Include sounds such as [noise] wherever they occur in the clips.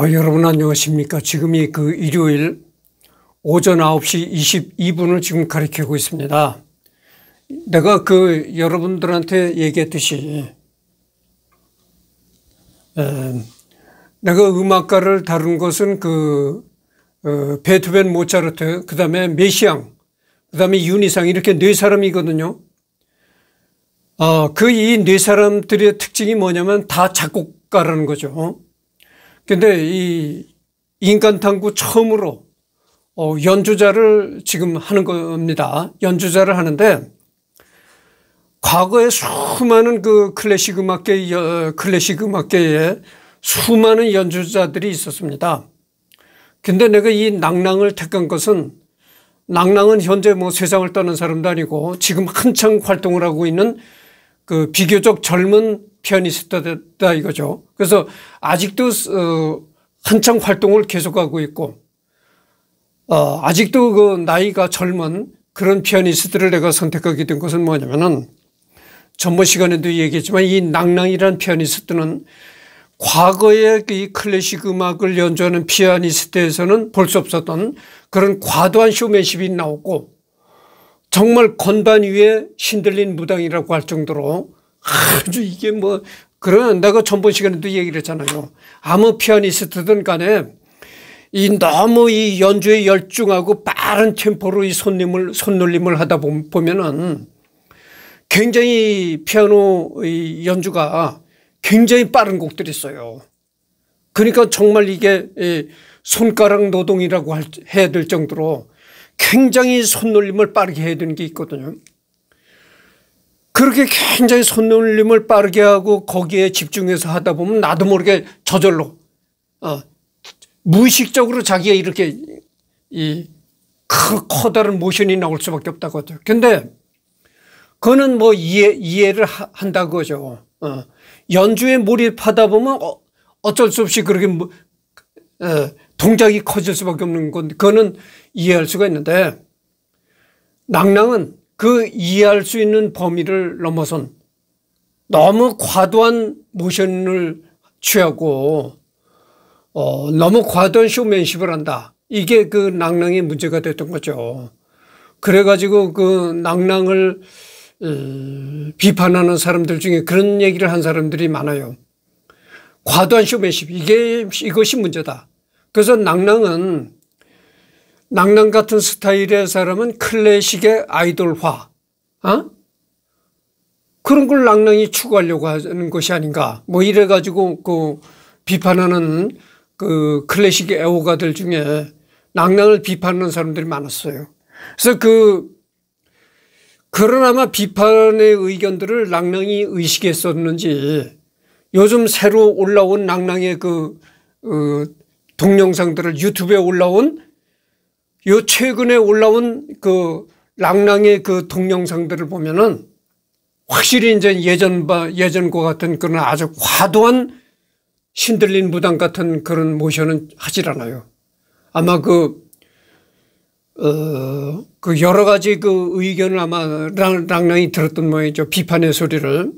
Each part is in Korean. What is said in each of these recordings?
아, 여러분 안녕하십니까. 지금이 그 일요일 오전 9시 22분을 지금 가리키고 있습니다. 내가 그 여러분들한테 얘기했듯이 에, 내가 음악가를 다룬 것은 그 어, 베토벤 모차르트 그 다음에 메시앙 그 다음에 윤희상 이렇게 네 사람이거든요. 어, 아, 그이 네 사람들의 특징이 뭐냐면 다 작곡가라는 거죠. 근데 이 인간탐구 처음으로 어, 연주자를 지금 하는 겁니다. 연주자를 하는데 과거에 수많은 그 클래식 음악계 클래식 음악계에 수많은 연주자들이 있었습니다. 근데 내가 이 낭랑을 택한 것은 낭랑은 현재 뭐 세상을 떠난 사람도 아니고 지금 한창 활동을 하고 있는 그 비교적 젊은 피아니스트다 이거죠. 그래서 아직도 어, 한창 활동을 계속하고 있고 어, 아직도 그 나이가 젊은 그런 피아니스트를 내가 선택하게 된 것은 뭐냐면은 전번 시간에도 얘기했지만 이 낭낭이란 피아니스트는 과거의 이 클래식 음악을 연주하는 피아니스트에서는 볼 수 없었던 그런 과도한 쇼맨십이 나오고 정말 건반 위에 신들린 무당이라고 할 정도로 아주 이게 뭐 그런 내가 전번 시간에도 얘기를 했잖아요. 아무 피아니스트든 간에 이 너무 이 연주에 열중하고 빠른 템포로 이 손님을 손놀림을 하다 보면은 굉장히 피아노 연주가 굉장히 빠른 곡들이 있어요. 그러니까 정말 이게 손가락 노동이라고 해야 될 정도로 굉장히 손놀림을 빠르게 해야 되는 게 있거든요. 그렇게 굉장히 손놀림을 빠르게 하고 거기에 집중해서 하다 보면 나도 모르게 저절로 어, 무의식적으로 자기가 이렇게 이 커다란 모션이 나올 수밖에 없다고 하죠. 근데 그거는 뭐 이해, 이해를 한다고 하죠. 어. 연주에 몰입하다 보면 어, 어쩔 수 없이 그렇게 뭐, 동작이 커질 수밖에 없는 건 그거는 이해할 수가 있는데 낭낭은 그 이해할 수 있는 범위를 넘어선 너무 과도한 모션을 취하고 어, 너무 과도한 쇼맨십을 한다. 이게 그 낭랑의 문제가 됐던 거죠. 그래가지고 그 낭랑을 음, 어, 비판하는 사람들 중에 그런 얘기를 한 사람들이 많아요. 과도한 쇼맨십 이게 이것이 문제다. 그래서 낭랑은 낭랑 같은 스타일의 사람은 클래식의 아이돌화 어? 그런 걸낭랑이 추구하려고 하는 것이 아닌가 뭐 이래 가지고 그 비판하는 그 클래식 애호가들 중에 낭랑을 비판하는 사람들이 많았어요. 그래서 그 그러나마 비판의 의견들을 낭랑이 의식했었는지 요즘 새로 올라온 낭랑의그 어, 동영상들을 유튜브에 올라온 요 최근에 올라온 그 랑랑의 그 동영상들을 보면은 확실히 이제 예전과 예전과 같은 그런 아주 과도한 신들린 무당 같은 그런 모션은 하질 않아요. 아마 그, 어, 그 여러 가지 그 의견을 아마 랑랑이 들었던 모양이죠. 비판의 소리를.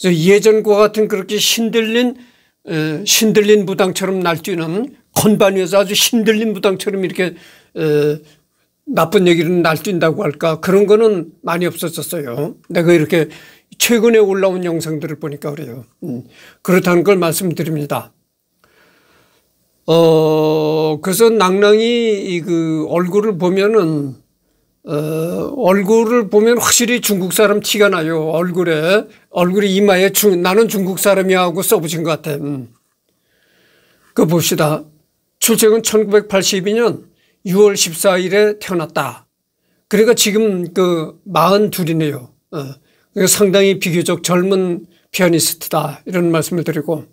그래서 예전과 같은 그렇게 신들린, 에, 신들린 무당처럼 날뛰는 건반 위에서 아주 신들린 무당처럼 이렇게 어, 나쁜 얘기를 날뛴다고 할까 그런 거는 많이 없었었어요. 내가 이렇게 최근에 올라온 영상들을 보니까 그래요. 음, 그렇다는 걸 말씀드립니다. 어, 그래서 낭낭이 그 얼굴을 보면은 어, 얼굴을 보면 확실히 중국 사람 티가 나요. 얼굴에 얼굴이 이마에 주, 나는 중국 사람이 야 하고 써붙인 것 같아. 음. 그 봅시다. 출생은 1982년 6월 14일에 태어났다. 그러니까 지금 그 42이네요. 어. 상당히 비교적 젊은 피아니스트다 이런 말씀을 드리고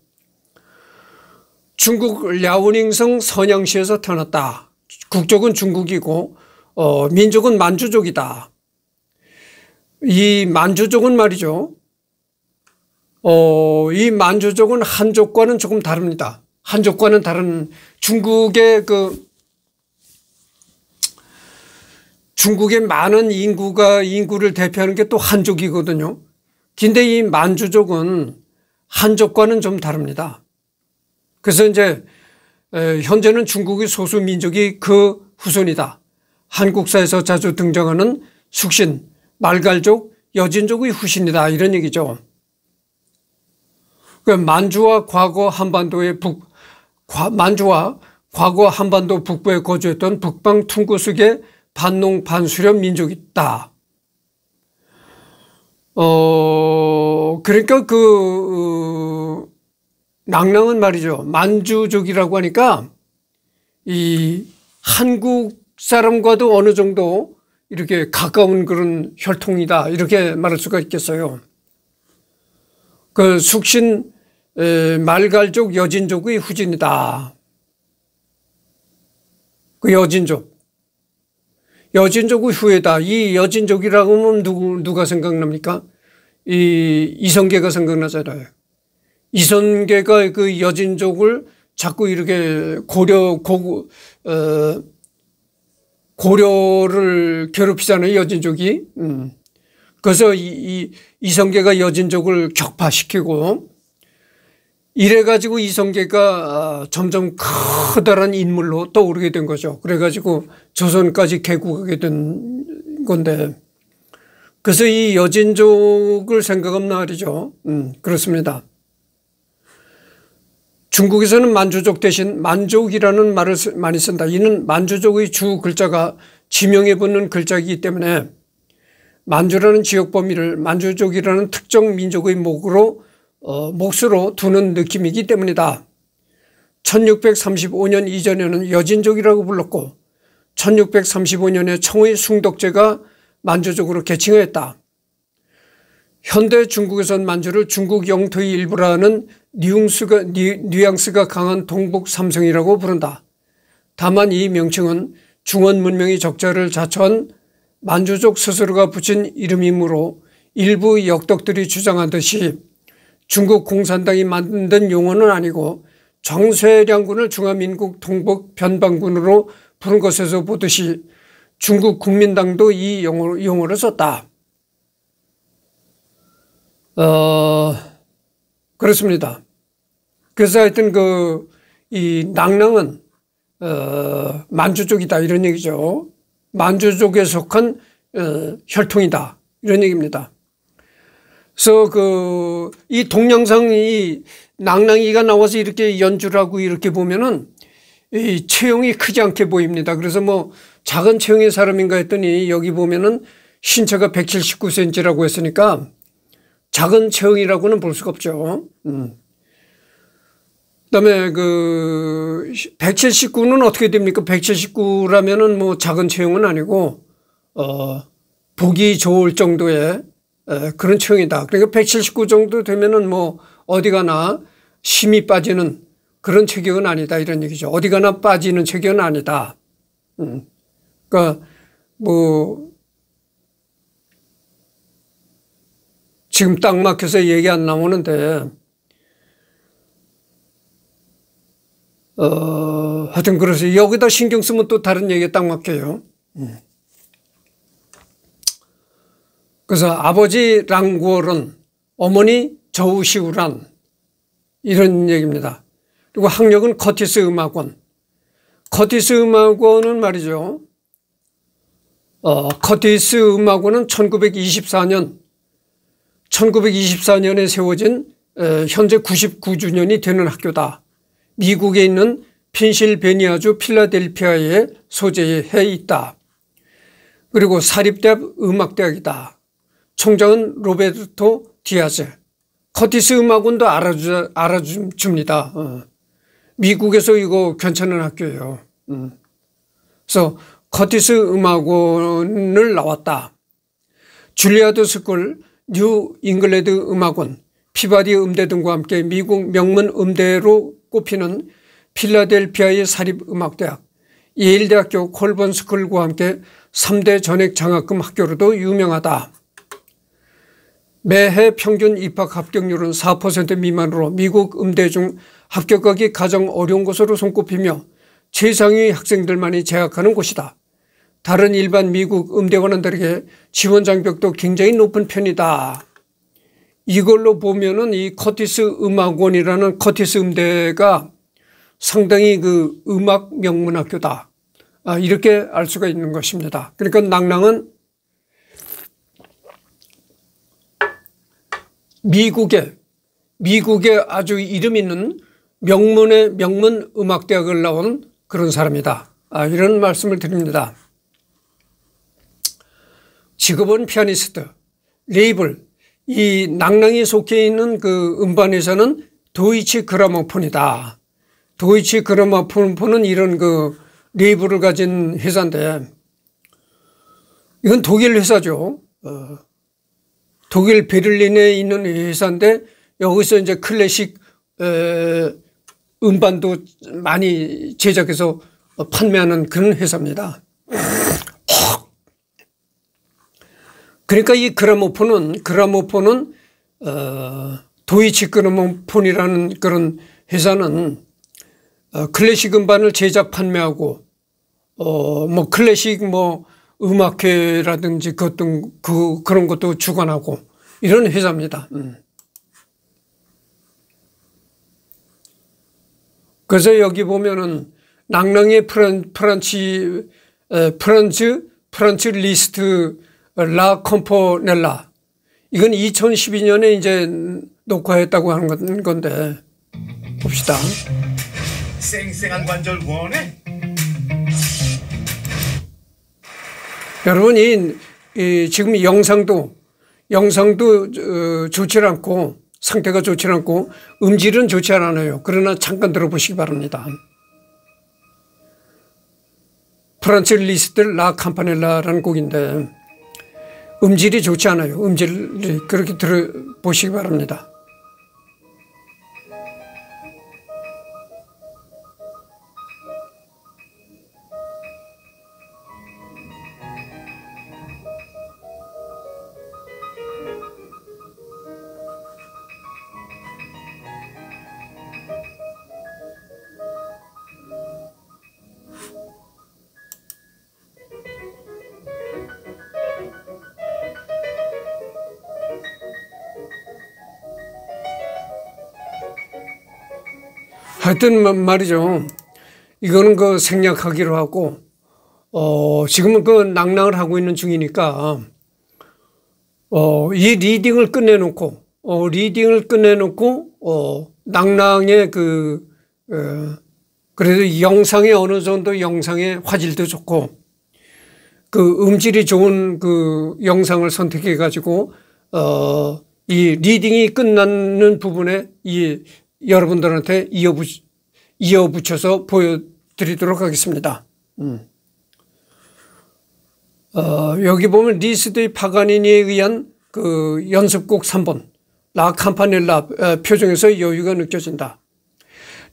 중국 랴오닝성 선양시에서 태어났다. 국적은 중국이고 어, 민족은 만주족이다. 이 만주족은 말이죠. 어, 이 만주족은 한족과는 조금 다릅니다. 한족과는 다른 중국의 그 중국의 많은 인구가 인구를 대표하는 게 또 한족이거든요. 근데 이 만주족은 한족과는 좀 다릅니다. 그래서 이제 현재는 중국의 소수 민족이 그 후손이다. 한국사에서 자주 등장하는 숙신, 말갈족, 여진족의 후신이다 이런 얘기죠. 그 만주와 과거 한반도의 북 만주와 과거 한반도 북부에 거주했던 북방 퉁구스계 반농 반수련 민족이다. 어 그러니까 그 어, 낭랑은 말이죠 만주족이라고 하니까 이 한국 사람과도 어느 정도 이렇게 가까운 그런 혈통이다 이렇게 말할 수가 있겠어요. 그 숙신 말갈족 여진족의 후진이다. 그 여진족 여진족의 후예다. 이 여진족이라고 하면 누구, 누가 생각납니까? 이 이성계가 생각나잖아요. 이성계가 그 여진족을 자꾸 이렇게 고려, 고, 어, 고려를 괴롭히잖아요. 여진족이. 음. 그래서 이, 이 이성계가 여진족을 격파시키고 이래가지고 이성계가 아, 점점 커다란 인물로 떠오르게 된 거죠. 그래가지고 조선까지 개국하게 된 건데 그래서 이 여진족을 생각하면 나 말이죠. 음, 그렇습니다. 중국에서는 만주족 대신 만족이라는 말을 많이 쓴다. 이는 만주족의 주 글자가 지명에 붙는 글자이기 때문에 만주라는 지역 범위를 만주족이라는 특정 민족의 목으로 어, 몫으로 두는 느낌이기 때문이다. 1635년 이전에는 여진족이라고 불렀고 1635년에 청의 숭덕제가 만주족으로 개칭하였다. 현대 중국에선 만주를 중국 영토의 일부라는 뉘앙스가, 뉘앙스가 강한 동북 삼성이라고 부른다. 다만 이 명칭은 중원 문명의 적자를 자처한 만주족 스스로가 붙인 이름이므로 일부 역덕들이 주장한 듯이 중국 공산당이 만든 용어는 아니고 정세량군을 중화민국 동북 변방군으로 부른 것에서 보듯이 중국 국민당도 이 용어, 용를 썼다. 어, 그렇습니다. 그래서 하여튼 그, 이 낭랑은, 어, 만주족이다. 이런 얘기죠. 만주족에 속한, 어, 혈통이다. 이런 얘기입니다. 그래서 그이동영상이 낭낭이가 나와서 이렇게 연주를 하고 이렇게 보면은 이 체형이 크지 않게 보입니다. 그래서 뭐 작은 체형의 사람인가 했더니 여기 보면은 신체가 179cm라고 했으니까 작은 체형이라고는 볼 수가 없죠. 음. 그다음에 그 179는 어떻게 됩니까? 179라면은 뭐 작은 체형은 아니고 어 보기 좋을 정도의 그런 체이다 그러니까 179 정도 되면은 뭐 어디 가나 심이 빠지는 그런 체격은 아니다 이런 얘기죠. 어디 가나 빠지는 체격은 아니다. 음. 그러니까 뭐 지금 딱 막혀서 얘기 안 나오는데 어 하여튼 그래서 여기다 신경 쓰면 또 다른 얘기에 딱 막혀요. 음. 그래서 아버지 랑구얼은 어머니 저우시우란 이런 얘기입니다. 그리고 학력은 커티스 음악원. 커티스 음악원은 말이죠. 어, 커티스 음악원은 1924년 1924년에 세워진 에, 현재 99주년이 되는 학교다. 미국에 있는 펜실베니아주 필라델피아에 소재해 있다. 그리고 사립대 학 음악대학이다. 총장은 로베르토 디아제. 커티스 음악원도 알아주, 알아줍니다. 어. 미국에서 이거 괜찮은 학교예요. 음. 그래서 커티스 음악원을 나왔다. 줄리아드 스쿨, 뉴잉글레드 음악원, 피바디 음대 등과 함께 미국 명문 음대로 꼽히는 필라델피아의 사립음악대학, 예일대학교 콜번 스쿨과 함께 3대 전액 장학금 학교로도 유명하다. 매해 평균 입학 합격률은 4% 미만으로 미국 음대 중 합격하기 가장 어려운 곳으로 손꼽히며 최상위 학생들만이 재학하는 곳이다. 다른 일반 미국 음대와는 다르게 지원 장벽도 굉장히 높은 편이다. 이걸로 보면 은이 커티스 음악원이라는 커티스 음대가 상당히 그 음악 명문학교다. 아, 이렇게 알 수가 있는 것입니다. 그러니까 낭랑은 미국의 미국의 아주 이름 있는 명문의 명문 음악대학을 나온 그런 사람이다. 아, 이런 말씀을 드립니다. 직업은 피아니스트, 레이블, 이 낭랑이 속해 있는 그 음반에서는 도이치 그라모폰이다. 도이치 그라모폰은 이런 그 레이블을 가진 회사인데 이건 독일 회사죠. 어. 독일 베를린에 있는 회사인데 여기서 이제 클래식 음반도 많이 제작해서 판매하는 그런 회사입니다. 그러니까 이 그라모폰은 그라모폰은 어, 도이치 그라모폰이라는 그런 회사는 어, 클래식 음반을 제작 판매하고 어, 뭐 클래식 뭐 음악회라든지 그것도 그 그런 것도 주관하고 이런 회사입니다. 음. 그래서 여기 보면은 낭랑의 프란, 프란치 에, 프란츠 프란츠 리스트 라 컴포넬라 이건 2012년에 이제 녹화했다고 하는 건데 봅시다. 쌩쌩한 관절 원해 여러분이 지금 영상도 영상도 어, 좋지 않고 상태가 좋지 않고 음질은 좋지 않아요. 그러나 잠깐 들어보시기 바랍니다. 프란츠 리스트라 캄파넬라라는 곡인데 음질이 좋지 않아요. 음질 그렇게 들어보시기 바랍니다. 어쨌 말이죠. 이거는 그 생략하기로 하고, 어, 지금은 그낭랑을 하고 있는 중이니까, 어, 이 리딩을 끝내놓고, 어, 리딩을 끝내놓고, 어, 낭랑의 그, 어, 그래도 영상에 어느 정도 영상의 화질도 좋고, 그 음질이 좋은 그 영상을 선택해 가지고, 어, 이 리딩이 끝나는 부분에 이 여러분들한테 이어붙이 이어붙여서 보여드리도록 하겠습니다. 음. 어, 여기 보면 리스드의 파가니니에 의한 그 연습곡 3번 라 캄파넬라 어, 표정에서 여유가 느껴진다.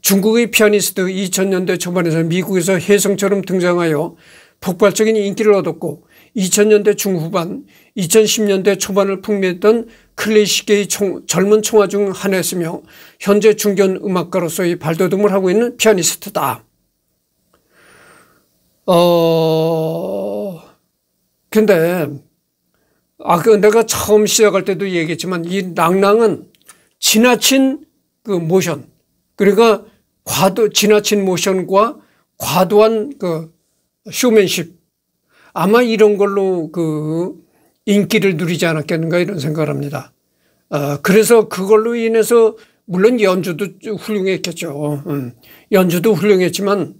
중국의 피아니스트 2000년대 초반에서 미국에서 혜성처럼 등장하여 폭발적인 인기를 얻었고 2000년대 중후반 2010년대 초반을 풍미했던 클래식계의 총, 젊은 총화 중 하나였으며 현재 중견 음악가로서의 발돋움을 하고 있는 피아니스트다. 어, 근데, 아, 그 내가 처음 시작할 때도 얘기했지만 이 낭낭은 지나친 그 모션, 그러니까 과도, 지나친 모션과 과도한 그 쇼맨십, 아마 이런 걸로 그 인기를 누리지 않았겠는가 이런 생각을 합니다. 어, 그래서 그걸로 인해서 물론 연주도 훌륭했겠죠. 음. 연주도 훌륭했지만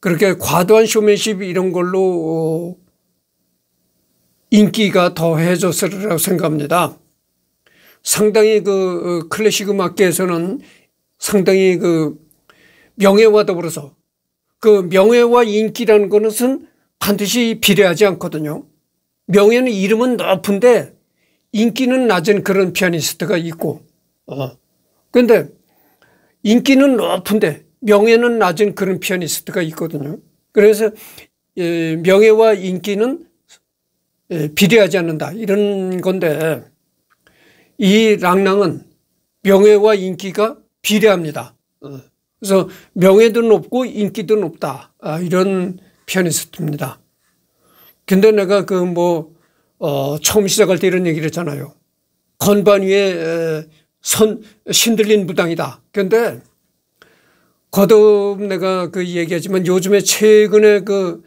그렇게 과도한 쇼맨십 이런 걸로 어, 인기가 더해졌으리라고 생각합니다. 상당히 그 어, 클래식 음악계에서는 상당히 그 명예와 더불어서 그 명예와 인기라는 것은 반드시 비례하지 않거든요. 명예는 이름은 높은데 인기는 낮은 그런 피아니스트가 있고 그런데 어. 인기는 높은데 명예는 낮은 그런 피아니스트가 있거든요. 그래서 예, 명예와 인기는 예, 비례하지 않는다 이런 건데 이 랑랑은 명예와 인기가 비례합니다. 어. 그래서 명예도 높고 인기도 높다 아, 이런 피아니스트입니다. 근데 내가 그 뭐, 어, 처음 시작할 때 이런 얘기를 했잖아요. 건반 위에 선, 신들린 무당이다. 근데 거듭 내가 그 얘기하지만 요즘에 최근에 그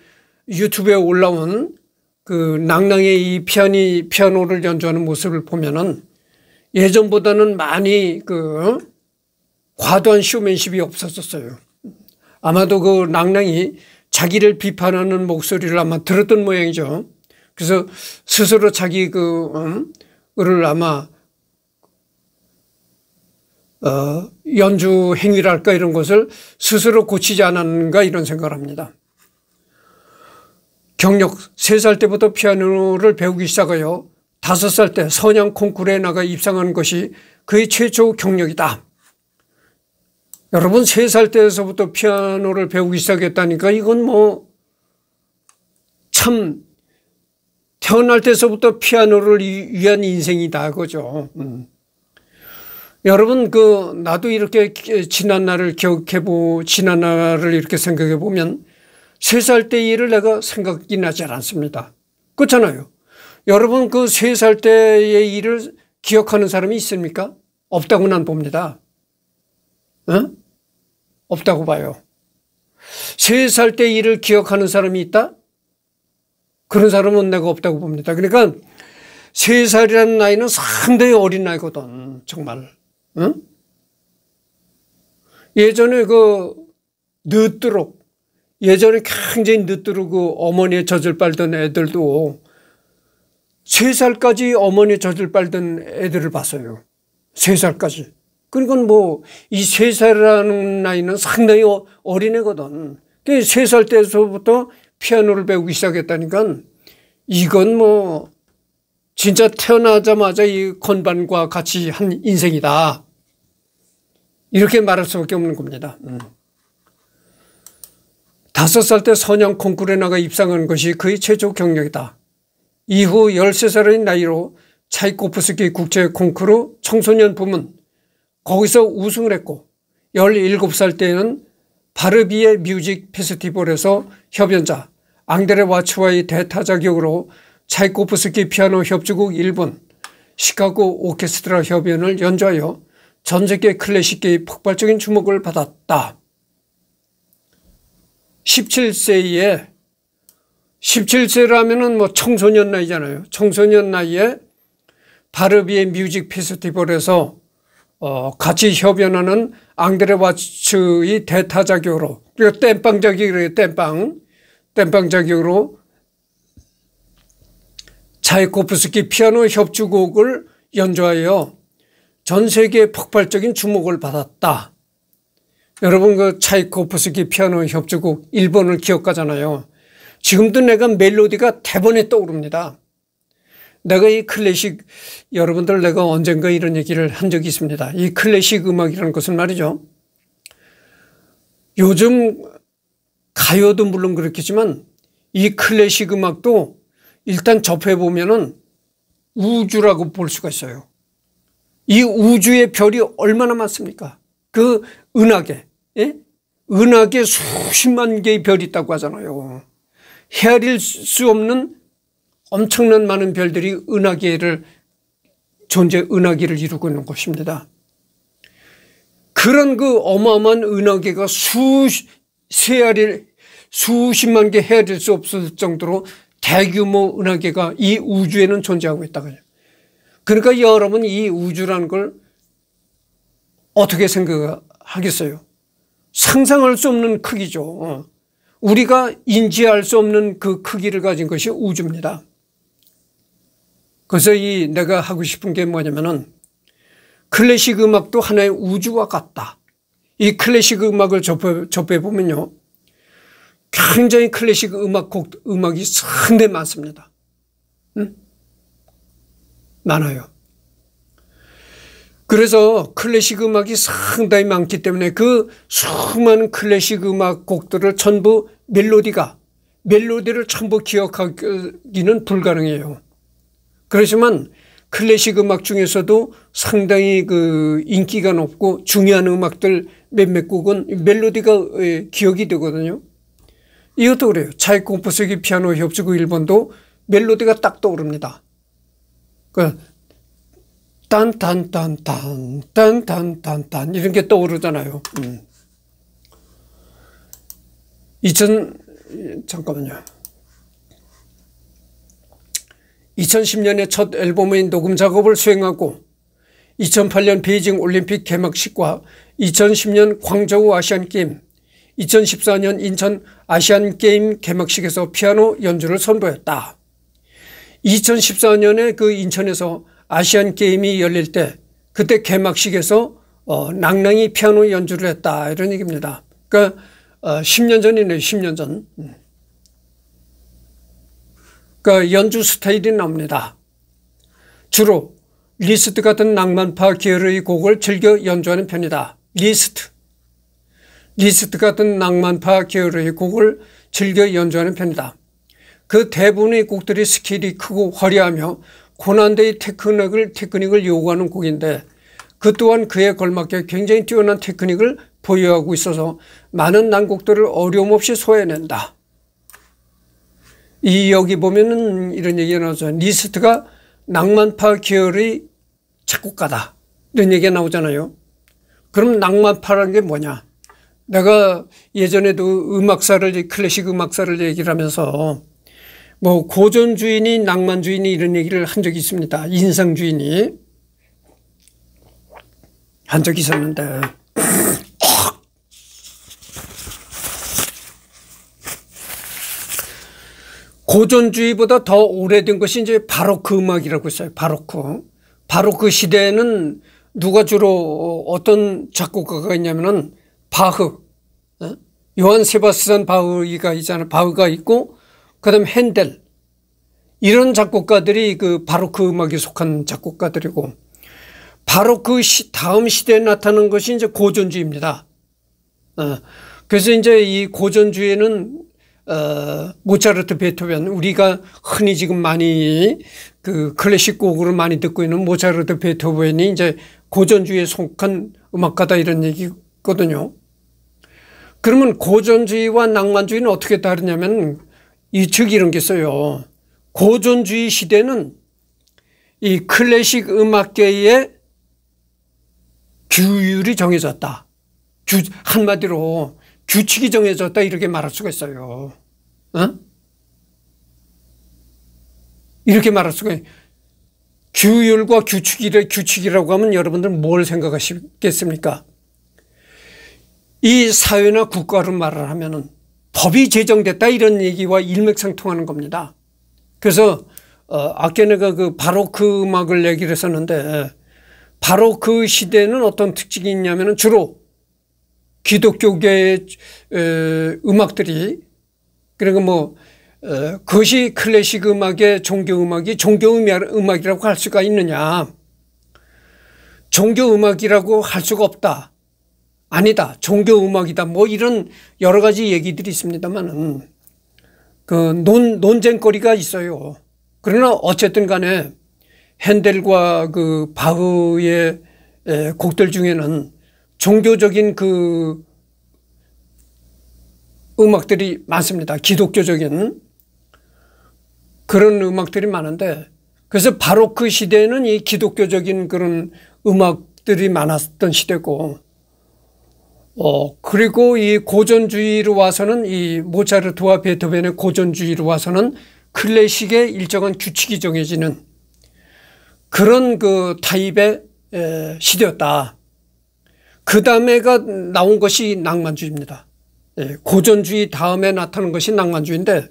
유튜브에 올라온 그 낭낭의 이 피아니, 피아노를 연주하는 모습을 보면은 예전보다는 많이 그 어? 과도한 쇼맨십이 없었었어요. 아마도 그 낭낭이 자기를 비판하는 목소리를 아마 들었던 모양이죠. 그래서 스스로 자기 그 음, 어, 을 아마 어, 연주 행위랄까 이런 것을 스스로 고치지 않았는가 이런 생각을 합니다. 경력 3살 때부터 피아노를 배우기 시작하여 5살 때 선양 콩쿠르에 나가 입상한 것이 그의 최초 경력이다. 여러분 세 살 때에서부터 피아노를 배우기 시작했다니까 이건 뭐 참 태어날 때서부터 피아노를 위한 인생이다 그죠. 음. 여러분 그 나도 이렇게 지난 날을 기억해 보 지난 날을 이렇게 생각해 보면 세 살 때 일을 내가 생각이 나지 않습니다. 그렇잖아요. 여러분 그 세 살 때의 일을 기억하는 사람이 있습니까? 없다고 난 봅니다. 어? 없다고 봐요. 세 살 때 일을 기억하는 사람이 있다? 그런 사람은 내가 없다고 봅니다. 그러니까 세 살이라는 나이는 상당히 어린 나이거든. 정말. 어? 예전에 그 늦도록 예전에 굉장히 늦도록 그 어머니의 젖을 빨던 애들도 세살까지 어머니 의 젖을 빨던 애들을 봤어요. 세살까지 그리고뭐이세 살이라는 나이는 상당히 어, 어린애거든. 그 세살 때서부터 피아노를 배우기 시작했다니까 이건 뭐 진짜 태어나자마자 이 건반과 같이 한 인생이다. 이렇게 말할 수밖에 없는 겁니다. 음. 다섯 살때선영 콩쿠르에 나가 입상한 것이 그의 최초 경력이다. 이후 13살의 나이로 차이코프스키 국제 콩쿠르 청소년 부문 거기서 우승을 했고 17살 때에는 바르비의 뮤직 페스티벌에서 협연자 앙데레 와츠와의 대타자격으로 차이코프스키 피아노 협주곡 1번 시카고 오케스트라 협연을 연주하여 전 세계 클래식계의 폭발적인 주목을 받았다. 17세에 17세라면은 뭐 청소년 나이잖아요. 청소년 나이에 바르비의 뮤직 페스티벌에서 어, 같이 협연하는 앙드레와츠의 대타작용으로그 땜빵 작용이래 땜빵 땜빵 자격으로 차이코프스키 피아노 협주곡을 연주하여 전 세계에 폭발적인 주목을 받았다. 여러분 그 차이코프스키 피아노 협주곡 일본을 기억하잖아요. 지금도 내가 멜로디가 대본에 떠오릅니다. 내가 이 클래식 여러분들 내가 언젠가 이런 얘기를 한 적이 있습니다. 이 클래식 음악이라는 것은 말이죠. 요즘 가요도 물론 그렇겠지만 이 클래식 음악도 일단 접해보면은 우주라고 볼 수가 있어요. 이 우주의 별이 얼마나 많습니까? 그 은하계, 예? 은하계 수십만 개의 별이 있다고 하잖아요. 헤아릴 수 없는 엄청난 많은 별들이 은하계를 존재 은하계를 이루고 있는 것입니다. 그런 그 어마어마한 은하계가 수 세알일 수십만 개 헤아릴 수 없을 정도로 대규모 은하계가 이 우주에는 존재하고 있다고요. 그러니까 여러분 이 우주라는 걸 어떻게 생각하겠어요? 상상할 수 없는 크기죠. 어. 우리가 인지할 수 없는 그 크기를 가진 것이 우주입니다. 그래서 이 내가 하고 싶은 게 뭐냐면은 클래식 음악도 하나의 우주와 같다. 이 클래식 음악을 접해, 접해 보면요. 굉장히 클래식 음악 곡, 음악이 상당히 많습니다. 응? 많아요. 그래서 클래식 음악이 상당히 많기 때문에 그 수많은 클래식 음악 곡들을 전부 멜로디가 멜로디를 전부 기억하기는 불가능해요. 그렇지만 클래식 음악 중에서도 상당히 그 인기가 높고 중요한 음악들 몇몇 곡은 멜로디가 예, 기억이 되거든요. 이것도 그래요. 차이콤포스기 피아노 협주곡 1번도 멜로디가 딱 떠오릅니다. 그 딴딴딴 딴 딴딴 딴딴 이런 게 떠오르잖아요. 음. 2000 잠깐만요. 2010년에 첫 앨범의 녹음 작업을 수행하고 2008년 베이징 올림픽 개막식과 2010년 광저우 아시안게임 2014년 인천 아시안게임 개막식에서 피아노 연주를 선보였다. 2014년에 그 인천에서 아시안게임이 열릴 때 그때 개막식에서 어, 낭낭이 피아노 연주를 했다 이런 얘기입니다. 그러니까 어, 10년 전이네요. 10년 전. 음. 그 연주 스타일이 납니다. 주로 리스트 같은 낭만파 계열의 곡을 즐겨 연주하는 편이다. 리스트. 리스트 같은 낭만파 계열의 곡을 즐겨 연주하는 편이다. 그 대부분의 곡들이 스킬이 크고 화려하며 고난대의 테크닉을, 테크닉을 요구하는 곡인데 그 또한 그에 걸맞게 굉장히 뛰어난 테크닉을 보유하고 있어서 많은 난곡들을 어려움없이 소화해낸다. 이 여기 보면은 이런 얘기가 나오죠. 리스트가 낭만파 계열의 작곡가다. 이런 얘기가 나오잖아요. 그럼 낭만파라는 게 뭐냐? 내가 예전에도 음악사를 클래식 음악사를 얘기를 하면서 뭐 고전주의니 낭만주의니 이런 얘기를 한 적이 있습니다. 인상주의니 한 적이 있었는데 고전주의보다 더 오래된 것이 이제 바로크 음악이라고 있어요. 바로크. 바로크 시대에는 누가 주로 어떤 작곡가가 있냐면은 바흐, 요한 세바스찬 바흐가 있잖아요. 바흐가 있고 그다음 핸델 이런 작곡가들이 그 바로크 음악에 속한 작곡가들이고 바로크 시, 다음 시대에 나타난 것이 이제 고전주의입니다. 어. 그래서 이제 이 고전주의는 어, 모차르트 베토벤 우리가 흔히 지금 많이 그 클래식 곡으로 많이 듣고 있는 모차르트 베토벤이 이제 고전주의에 속한 음악가다 이런 얘기거든요. 그러면 고전주의와 낭만주의는 어떻게 다르냐면 이측 이런 게 있어요. 고전주의 시대는 이 클래식 음악계의 규율이 정해졌다. 주, 한마디로 규칙이 정해졌다 이렇게 말할 수가 있어요. 어? 이렇게 말할 수가 규율과 규칙이라, 규칙이라고 하면 여러분들 뭘 생각하시겠습니까? 이 사회나 국가로 말을 하면은 법이 제정됐다 이런 얘기와 일맥상통하는 겁니다. 그래서 어, 아까 내가 그 바로크 그 음악을 얘기를 했었는데 바로크 그 시대는 어떤 특징이 있냐면은 주로 기독교계의 어, 음악들이 그리고뭐 그것이 어, 클래식 음악의 종교 음악이 종교 음악이라고 할 수가 있느냐? 종교 음악이라고 할 수가 없다. 아니다. 종교 음악이다. 뭐 이런 여러 가지 얘기들이 있습니다만은 그 논, 논쟁거리가 있어요. 그러나 어쨌든 간에 핸델과 그 바흐의 곡들 중에는 종교적인 그 음악들이 많습니다. 기독교적인 그런 음악들이 많은데 그래서 바로크 그 시대에는 이 기독교적인 그런 음악들이 많았던 시대고 어 그리고 이 고전주의로 와서는 이 모차르트와 베토벤의 고전주의로 와서는 클래식의 일정한 규칙이 정해지는 그런 그 타입의 시대였다. 그 다음에가 나온 것이 낭만주의입니다. 예, 고전주의 다음에 나타난 것이 낭만주의인데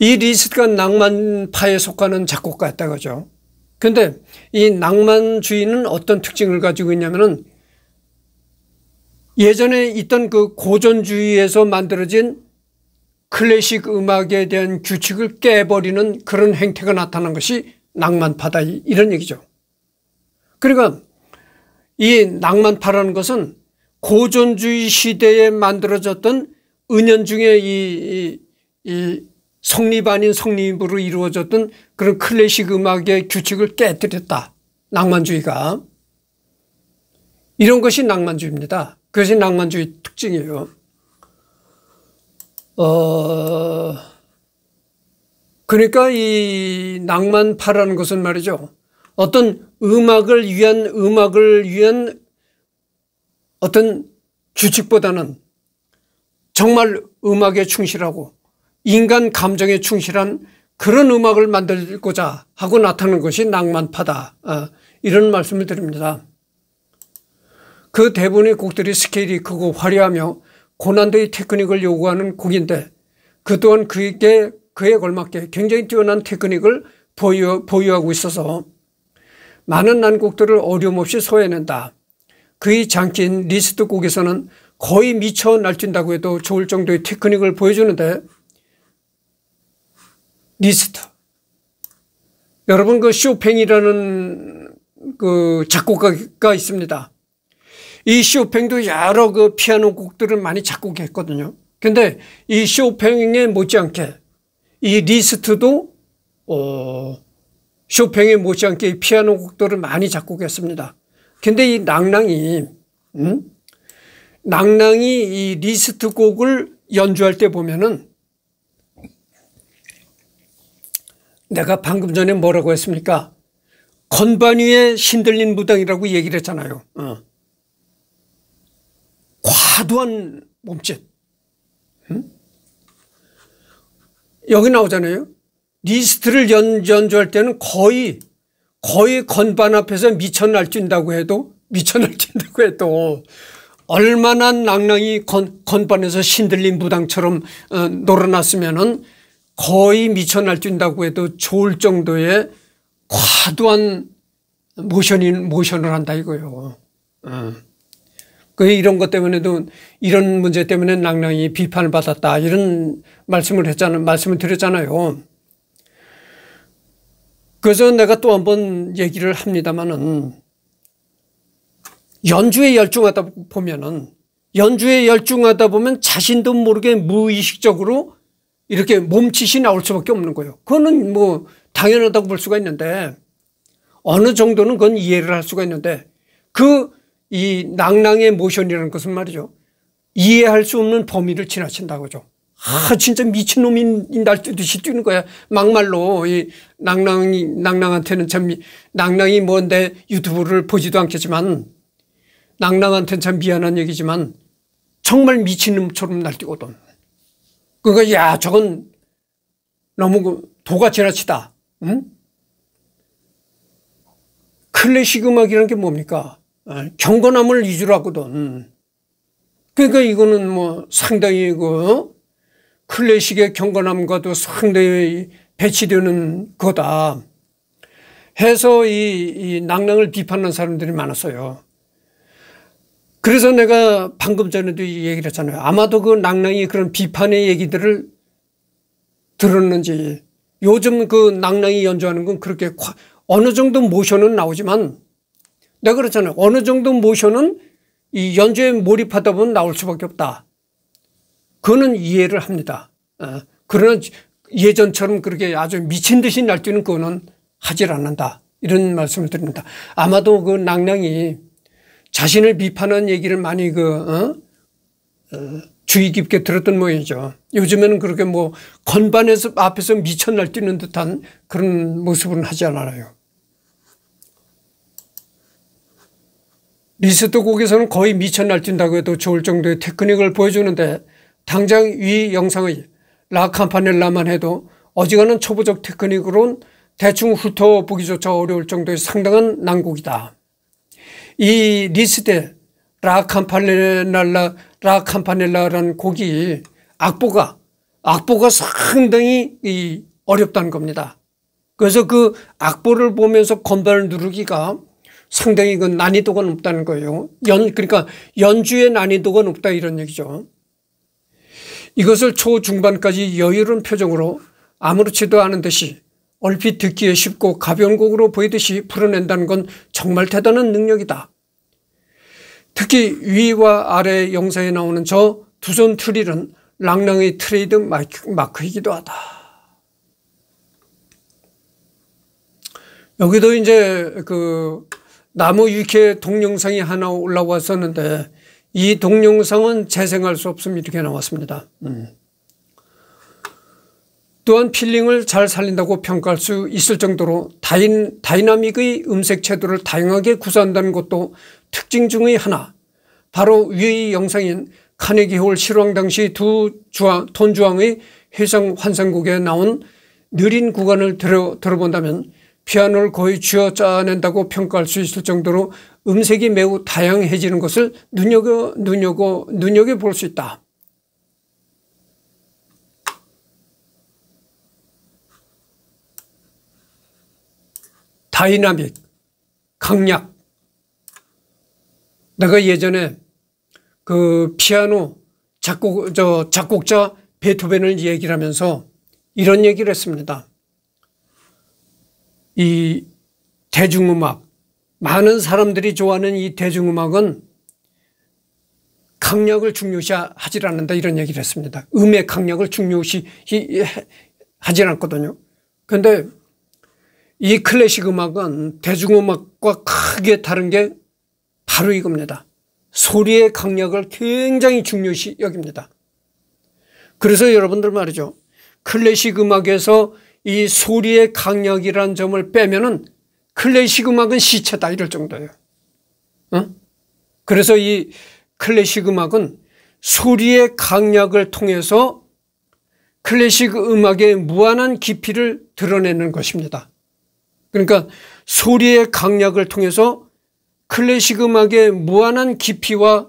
이 리스트가 낭만파에 속하는 작곡가였다 그죠. 근데 이 낭만주의는 어떤 특징을 가지고 있냐면은 예전에 있던 그 고전주의에서 만들어진 클래식 음악에 대한 규칙을 깨버리는 그런 행태가 나타난 것이 낭만파다 이런 얘기죠. 그러니까 이 낭만파라는 것은 고전주의 시대에 만들어졌던 은연중에 이, 이, 이 성립 아닌 성립으로 이루어졌던 그런 클래식 음악의 규칙을 깨뜨렸다. 낭만주의가. 이런 것이 낭만주의입니다. 그것이 낭만주의 특징이에요. 어, 그러니까 이 낭만파라는 것은 말이죠. 어떤 음악을 위한 음악을 위한 어떤 규칙보다는 정말 음악에 충실하고 인간 감정에 충실한 그런 음악을 만들고자 하고 나타난 것이 낭만파다 어, 이런 말씀을 드립니다. 그 대부분의 곡들이 스케일이 크고 화려하며 고난도의 테크닉을 요구하는 곡인데 그 또한 그에게 그에 걸맞게 굉장히 뛰어난 테크닉을 보유, 보유하고 있어서 많은 난국들을 어려움없이 소화해낸다. 그의 장기인 리스트곡에서는 거의 미쳐 날뛴다고 해도 좋을 정도의 테크닉을 보여주는데 리스트 여러분 그 쇼팽이라는 그 작곡가가 있습니다. 이 쇼팽도 여러 그 피아노 곡들을 많이 작곡했거든요. 근데 이 쇼팽에 못지않게 이 리스트도 어 쇼팽이 못지않게 피아노 곡들을 많이 작곡했습니다. 근데 이 낭낭이 음? 낭낭이 이 리스트 곡을 연주할 때 보면은 내가 방금 전에 뭐라고 했습니까? 건반 위에 신들린 무당이라고 얘기를 했잖아요. 어. 과도한 몸짓. 음? 여기 나오잖아요. 리스트를 연, 연주할 때는 거의 거의 건반 앞에서 미쳐 날뛴다고 해도 미쳐 날뛴다고 해도 얼마나 낭낭이 건, 건반에서 신들린 무당처럼 어, 놀아났으면은 거의 미쳐 날뛴다고 해도 좋을 정도의 과도한 모션인 모션을 한다 이거요. 어. 그 이런 것 때문에도 이런 문제 때문에 낭낭이 비판을 받았다 이런 말씀을 했잖아 말씀을 드렸잖아요. 그래서 내가 또 한번 얘기를 합니다만은 연주에 열중하다 보면은 연주에 열중하다 보면 자신도 모르게 무의식적으로 이렇게 몸짓이 나올 수밖에 없는 거예요. 그거는 뭐 당연하다고 볼 수가 있는데 어느 정도는 그건 이해를 할 수가 있는데 그 이 낭낭의 모션이라는 것은 말이죠. 이해할 수 없는 범위를 지나친다고죠. 아, 진짜 미친놈이 날뛰듯이 뛰는 거야. 막말로, 이 낭낭이, 낭낭한테는 참, 낭낭이 뭔데 뭐 유튜브를 보지도 않겠지만, 낭낭한테는 참 미안한 얘기지만, 정말 미친놈처럼 날뛰거든. 그거 야, 저건 너무 그 도가 지나치다. 응? 클래식 음악이라는 게 뭡니까? 어, 경건함을 위주로 하거든. 그러니까 이거는 뭐 상당히 그, 클래식의 경건함과도 상당히 배치되는 거다 해서 이, 이 낭랑을 비판하는 사람들이 많았어요. 그래서 내가 방금 전에도 얘기를 했잖아요. 아마도 그 낭랑이 그런 비판의 얘기들을 들었는지 요즘 그 낭랑이 연주하는 건 그렇게 어느 정도 모션은 나오지만 내가 그렇잖아요. 어느 정도 모션은 이 연주에 몰입하다 보면 나올 수밖에 없다. 그거는 이해를 합니다. 어, 그러나 예전처럼 그렇게 아주 미친 듯이 날뛰는 그거는 하질 않는다. 이런 말씀을 드립니다. 아마도 그 낭낭이 자신을 비판한 얘기를 많이 그, 어? 어, 주의 깊게 들었던 모양이죠. 요즘에는 그렇게 뭐 건반에서 앞에서 미쳐 날뛰는 듯한 그런 모습은 하지 않아요. 리스트 곡에서는 거의 미쳐 날뛴다고 해도 좋을 정도의 테크닉을 보여주는데 당장 위 영상의 라캄파넬라만 해도 어지간한 초보적 테크닉으론 대충 훑어보기조차 어려울 정도의 상당한 난국이다. 이 리스데 라캄파넬라 라캄파넬라라는 곡이 악보가 악보가 상당히 이 어렵다는 겁니다. 그래서 그 악보를 보면서 건반을 누르기가 상당히 그 난이도가 높다는 거예요. 연 그러니까 연주의 난이도가 높다 이런 얘기죠. 이것을 초중반까지 여유로운 표정으로 아무렇지도 않은 듯이 얼핏 듣기에 쉽고 가벼운 곡으로 보이듯이 풀어낸다는 건 정말 대단한 능력이다. 특히 위와 아래 영상에 나오는 저 두 손 트릴은 랑랑의 트레이드 마크이기도 하다. 여기도 이제 그 나무 위키의 동영상이 하나 올라왔었는데 이 동영상은 재생할 수 없음 이렇게 나왔습니다. 음. 또한 필링을 잘 살린다고 평가할 수 있을 정도로 다인, 다이나믹의 음색 채도를 다양하게 구사한다는 것도 특징 중의 하나 바로 위의 영상인 카네기홀 실황 당시 두 주황, 톤주황의 해상 환상곡에 나온 느린 구간을 들어, 들어본다면 피아노를 거의 쥐어 짜낸다고 평가할 수 있을 정도로 음색이 매우 다양해지는 것을 눈여겨 눈여겨 눈여겨 볼 수 있다. 다이나믹, 강약. 내가 예전에 그 피아노 작곡 저 작곡자 베토벤을 얘기를 하면서 이런 얘기를 했습니다. 이 대중음악 많은 사람들이 좋아하는 이 대중음악은 강력을 중요시하지 않는다 이런 얘기를 했습니다. 음의 강력을 중요시하지 않거든요. 그런데 이 클래식 음악은 대중음악과 크게 다른 게 바로 이겁니다. 소리의 강력을 굉장히 중요시 여깁니다. 그래서 여러분들 말이죠. 클래식 음악에서 이 소리의 강력이란 점을 빼면은 클래식음악은 시체다 이럴 정도예요. 어? 그래서 이클래식음악은 소리의 강약을 통해서 클래식 음악의 무한한 깊이를 드러내는 것입니다. 그러니까 소리의 강약을 통해서 클래식 음악의 무한한 깊이와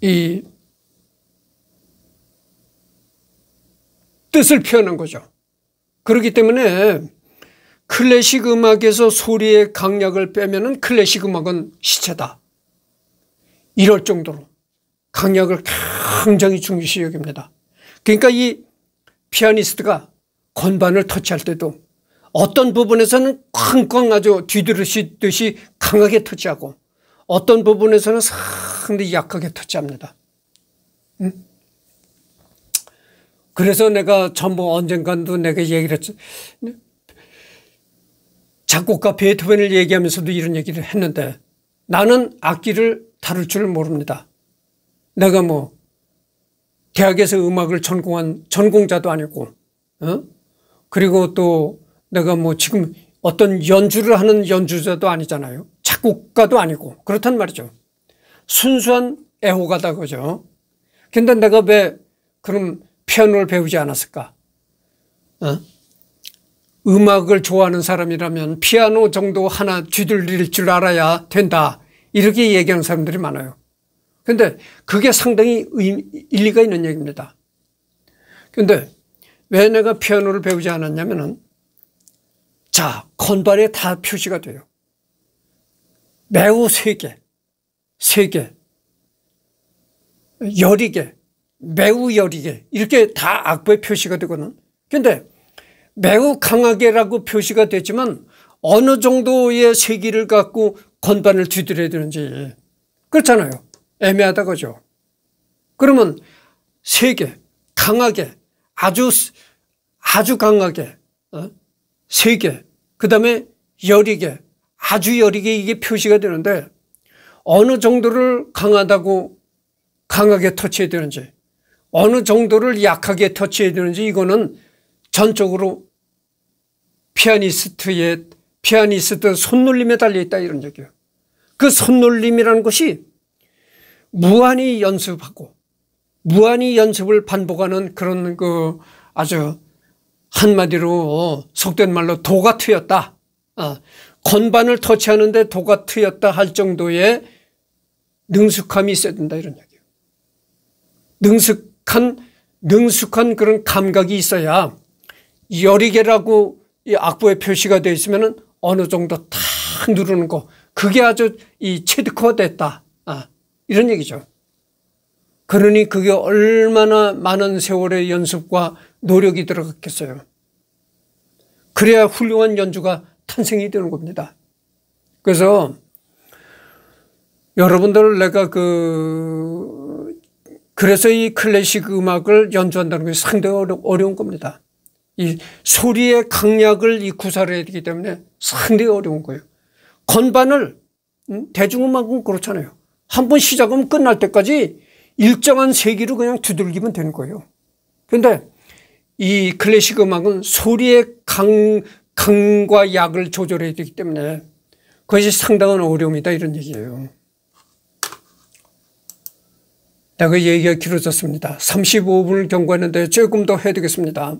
이 뜻을 표현한 거죠. 그렇기 때문에 클래식 음악에서 소리의 강약을 빼면 클래식 음악은 시체다. 이럴 정도로 강약을 굉장히 중요시 여깁니다. 그러니까 이 피아니스트가 건반을 터치할 때도 어떤 부분에서는 쾅쾅 아주 뒤들으시듯이 강하게 터치하고 어떤 부분에서는 상당히 약하게 터치합니다. 응? 그래서 내가 전부 언젠간도 내가 얘기를 했지. 작곡가 베토벤을 얘기하면서도 이런 얘기를 했는데 나는 악기를 다룰 줄 모릅니다. 내가 뭐 대학에서 음악을 전공한 전공자도 아니고 어? 그리고 또 내가 뭐 지금 어떤 연주를 하는 연주자도 아니잖아요. 작곡가도 아니고 그렇단 말이죠. 순수한 애호가다 그죠. 근데 내가 왜 그럼 피아노를 배우지 않았을까? 어? 음악을 좋아하는 사람이라면 피아노 정도 하나 뒤둘릴줄 알아야 된다. 이렇게 얘기하는 사람들이 많아요. 근데 그게 상당히 의미, 일리가 있는 얘기입니다. 근데 왜 내가 피아노를 배우지 않았냐면은 자, 건반에 다 표시가 돼요. 매우 세게, 세게, 여리게, 매우 여리게 이렇게 다 악보의 표시가 되거든 근데 매우 강하게라고 표시가 되지만 어느 정도의 세기를 갖고 건반을 뒤들어야 되는지 그렇잖아요 애매하다 그죠 그러면 세게 강하게 아주 아주 강하게 어? 세게 그 다음에 여리게 아주 여리게 이게 표시가 되는데 어느 정도를 강하다고 강하게 터치해야 되는지 어느 정도를 약하게 터치해야 되는지 이거는 전적으로 피아니스트의 피아니스트 손놀림에 달려있다 이런 얘기예요. 그 손놀림이라는 것이 무한히 연습하고 무한히 연습을 반복하는 그런 그 아주 한마디로 속된 말로 도가 트였다. 아, 건반을 터치하는데 도가 트였다 할 정도의 능숙함이 있어야 된다 이런 얘기예요. 능숙 정확한 능숙한 그런 감각이 있어야 열리개라고이 악보에 표시가 되어 있으면 어느 정도 탁 누르는 거 그게 아주 이체득화 됐다 아, 이런 얘기죠. 그러니 그게 얼마나 많은 세월의 연습과 노력이 들어갔겠어요. 그래야 훌륭한 연주가 탄생이 되는 겁니다. 그래서 여러분들 내가 그 그래서 이 클래식 음악을 연주한다는 것이 상당히 어려운 겁니다. 이 소리의 강약을 이 구사를 해야 되기 때문에 상당히 어려운 거예요. 건반을 음, 대중음악은 그렇잖아요. 한 번 시작하면 끝날 때까지 일정한 세기로 그냥 두들기면 되는 거예요. 그런데 이 클래식 음악은 소리의 강, 강과 약을 조절해야 되기 때문에 그것이 상당한 어려움이다 이런 얘기예요. 내가 그 얘기가 길어졌습니다. 35분을 경과했는데 조금 더 해두겠습니다.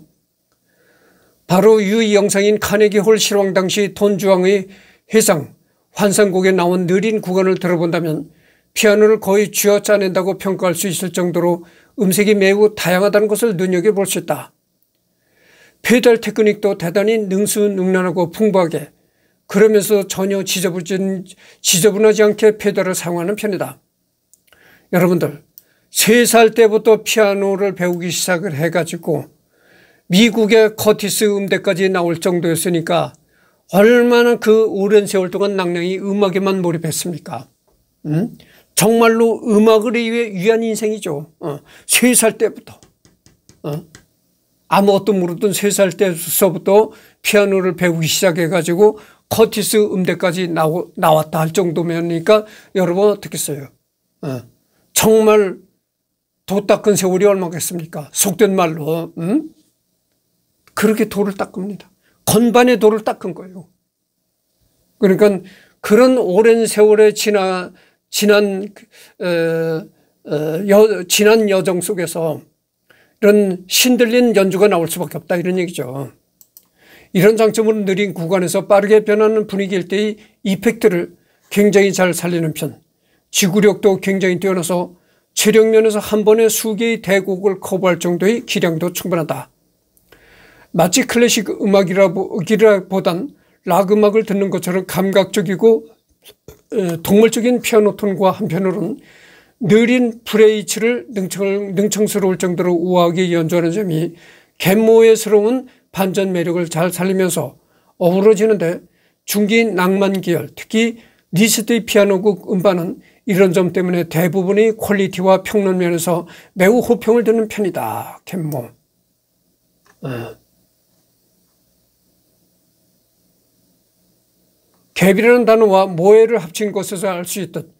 바로 유의 영상인 카네기홀 실황 당시 돈주왕의 회상 환상곡에 나온 느린 구간을 들어본다면 피아노를 거의 쥐어 짜낸다고 평가할 수 있을 정도로 음색이 매우 다양하다는 것을 눈여겨볼 수 있다. 페달 테크닉도 대단히 능수능란하고 풍부하게 그러면서 전혀 지저분하지 않게 페달을 사용하는 편이다. 여러분들 세살 때부터 피아노를 배우기 시작을 해가지고 미국의 커티스 음대까지 나올 정도였으니까 얼마나 그 오랜 세월 동안 낭량이 음악에만 몰입했습니까? 음? 정말로 음악을 위한 해위 인생이죠. 어. 3살 때부터. 어. 아무것도 모르던 3살 때서부터 피아노를 배우기 시작해가지고 커티스 음대까지 나오, 나왔다 할 정도면이니까 여러분 어떻겠어요. 어. 정말 도 닦은 세월이 얼마겠습니까? 속된 말로 음? 그렇게 도를 닦습니다. 건반에 도를 닦은 거예요. 그러니까 그런 오랜 세월에 지나, 지난 에, 어, 에, 어, 여, 지난 여정 속에서 이런 신들린 연주가 나올 수밖에 없다 이런 얘기죠. 이런 장점은 느린 구간에서 빠르게 변하는 분위기일 때의 이펙트를 굉장히 잘 살리는 편 지구력도 굉장히 뛰어나서 체력면에서 한 번에 수개의 대곡을 커버할 정도의 기량도 충분하다. 마치 클래식 음악이라보단 락 음악을 듣는 것처럼 감각적이고 동물적인 피아노 톤과 한편으로는 느린 브레이치를 능청, 스러울 정도로 우아하게 연주하는 점이 갯모의스러운 반전 매력을 잘 살리면서 어우러지는데 중기 낭만 계열 특히 니스트의 피아노곡 음반은 이런 점 때문에 대부분의 퀄리티와 평론 면에서 매우 호평을 드는 편이다. 캔모. 네. 갭이라는 단어와 모해를 합친 것에서 알 수 있듯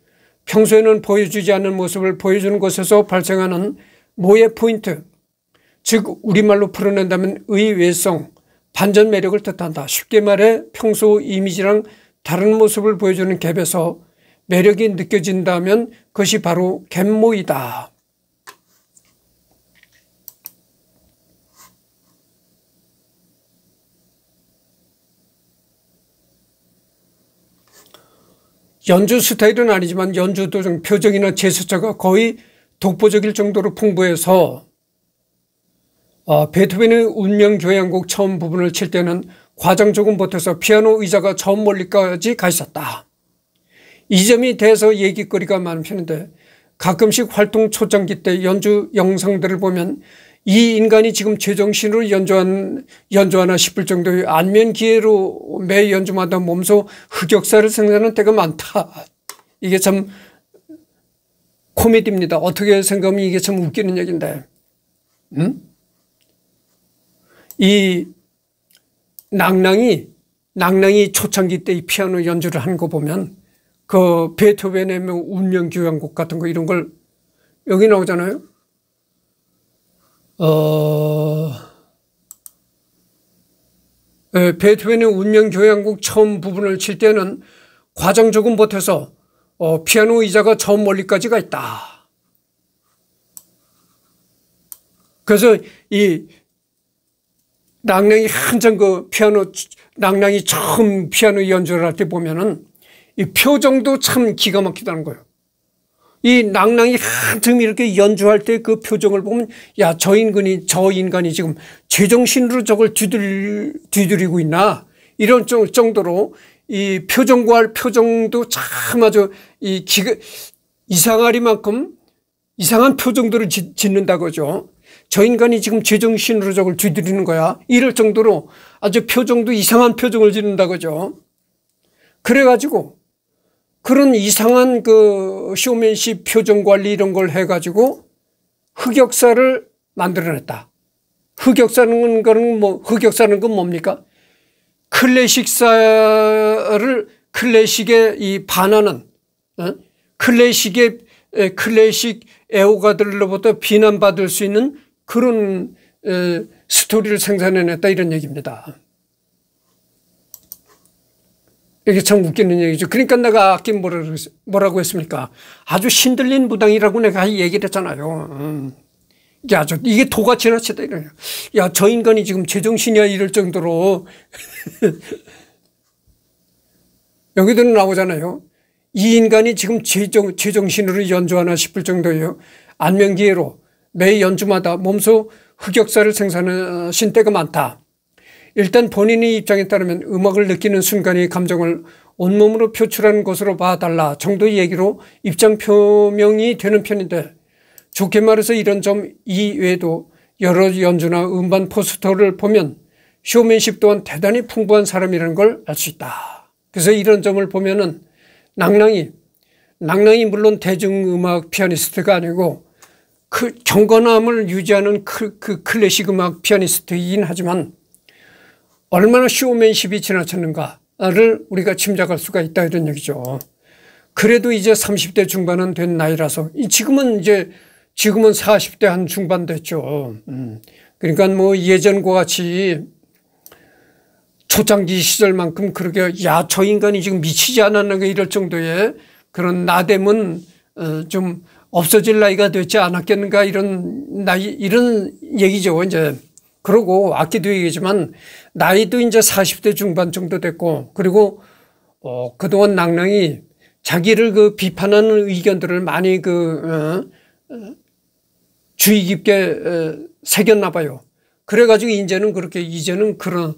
평소에는 보여주지 않는 모습을 보여주는 것에서 발생하는 모해 포인트, 즉 우리말로 풀어낸다면 의외성, 반전 매력을 뜻한다. 쉽게 말해 평소 이미지랑 다른 모습을 보여주는 갭에서 매력이 느껴진다면 그것이 바로 갯모이다. 연주 스타일은 아니지만 연주도 좀 표정이나 제스처가 거의 독보적일 정도로 풍부해서 어, 베토벤의 운명교향곡 처음 부분을 칠 때는 과장 조금 버텨서 피아노 의자가 저 멀리까지 가 있었다. 이 점이 대해서 얘기거리가 많은 편인데 가끔씩 활동 초창기 때 연주 영상들을 보면 이 인간이 지금 제정신으로 연주한, 연주하나 싶을 정도의 안면 기회로 매 연주마다 몸소 흑역사를 생산하는 때가 많다. 이게 참 코미디입니다. 어떻게 생각하면 이게 참 웃기는 얘기인데. 응? 음? 이 낭낭이, 낭낭이 초창기 때 이 피아노 연주를 한 거 보면 그 베토벤의 뭐 운명교향곡 같은 거 이런 걸 여기 나오잖아요. 어, 예, 베토벤의 운명교향곡 처음 부분을 칠 때는 과정 조금 버텨서 어, 피아노 의자가 저 멀리까지가 있다. 그래서 이 낭랑이 한참 그 피아노 낭랑이 처음 피아노 연주를 할 때 보면은 이 표정도 참 기가 막히다는 거예요. 이 낭낭이 한틈 이렇게 연주할 때 그 표정을 보면 야 저 인간이 저 인간이 지금 제정신으로 저걸 뒤들, 뒤들이고 있나 이런 정도로 이 표정과 표정도 참 아주 이 기가 이상하리만큼 이상한 표정들을 짓는다 그죠. 저 인간이 지금 제정신으로 저걸 뒤들이는 거야. 이럴 정도로 아주 표정도 이상한 표정을 짓는다 그죠. 그래가지고 그런 이상한 그 쇼맨십 표정 관리 이런 걸 해가지고 흑역사를 만들어냈다. 흑역사는 거는 뭐 흑역사는 건 그 뭡니까? 클래식사를 클래식에 이 반하는 어? 클래식의 클래식 애호가들로부터 비난받을 수 있는 그런 에, 스토리를 생산해냈다 이런 얘기입니다. 이게 참 웃기는 얘기죠. 그러니까 내가 아까 뭐라고 했습니까? 아주 신들린 무당이라고 내가 얘기를 했잖아요. 음. 야, 저, 이게 도가 지나치다 이러요 야, 저 인간이 지금 제정신이야 이럴 정도로. [laughs] 여기도 나오잖아요. 이 인간이 지금 제정, 제정신으로 연주하나 싶을 정도예요. 안면기회로 매 연주마다 몸소 흑역사를 생산하신 때가 많다. 일단 본인의 입장에 따르면 음악을 느끼는 순간이 감정을 온몸으로 표출하는 것으로 봐달라 정도의 얘기로 입장 표명이 되는 편인데 좋게 말해서 이런 점 이외에도 여러 연주나 음반 포스터를 보면 쇼맨십 또한 대단히 풍부한 사람이라는 걸 알 수 있다. 그래서 이런 점을 보면 은 낭랑이 낭랑이 물론 대중음악 피아니스트가 아니고 그 경건함을 유지하는 그 클래식 음악 피아니스트이긴 하지만 얼마나 쉬 쇼맨십이 지나쳤는가를 우리가 짐작할 수가 있다 이런 얘기죠. 그래도 이제 30대 중반은 된 나이라서 지금은 이제 지금은 40대 한 중반 됐죠. 음. 그러니까 뭐 예전과 같이 초창기 시절만큼 그렇게 야저 인간이 지금 미치지 않았는가 이럴 정도의 그런 나됨은 어, 좀 없어질 나이가 됐지 않았겠는가 이런 나이 이런 얘기죠 이제 그러고아기도 얘기지만 나이도 이제 40대 중반 정도 됐고 그리고 어, 그동안 낭랑이 자기를 그 비판하는 의견들을 많이 그 어, 어 주의 깊게 어, 새겼나 봐요. 그래가지고 이제는 그렇게 이제는 그런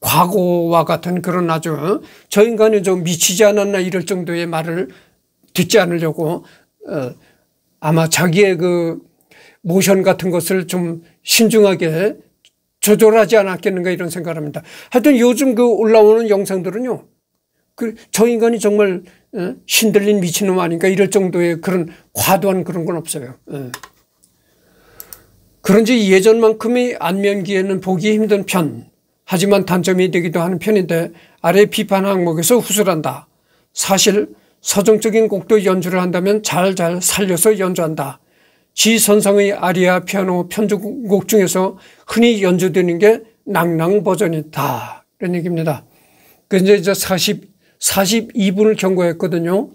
과거와 같은 그런 아주 어, 저 인간이 좀 미치지 않았나 이럴 정도의 말을 듣지 않으려고 어, 아마 자기의 그 모션 같은 것을 좀 신중하게 조절하지 않았겠는가 이런 생각을 합니다. 하여튼 요즘 그 올라오는 영상들은요. 그저 인간이 정말 어? 신들린 미친놈 아닌가 이럴 정도의 그런 과도한 그런 건 없어요. 예. 그런지 예전만큼의 안면기에는 보기 힘든 편 하지만 단점이 되기도 하는 편인데 아래 비판 항목에서 후술한다. 사실 서정적인 곡도 연주를 한다면 잘잘 잘 살려서 연주한다. 지선상의 아리아 피아노 편곡 중에서 흔히 연주되는 게 낭낭 버전이다. 이런 얘기입니다. 그래서 이제 40, 42분을 경과했거든요.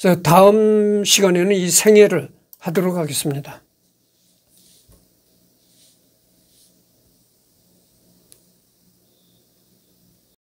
그래서 다음 시간에는 이 생애를 하도록 하겠습니다.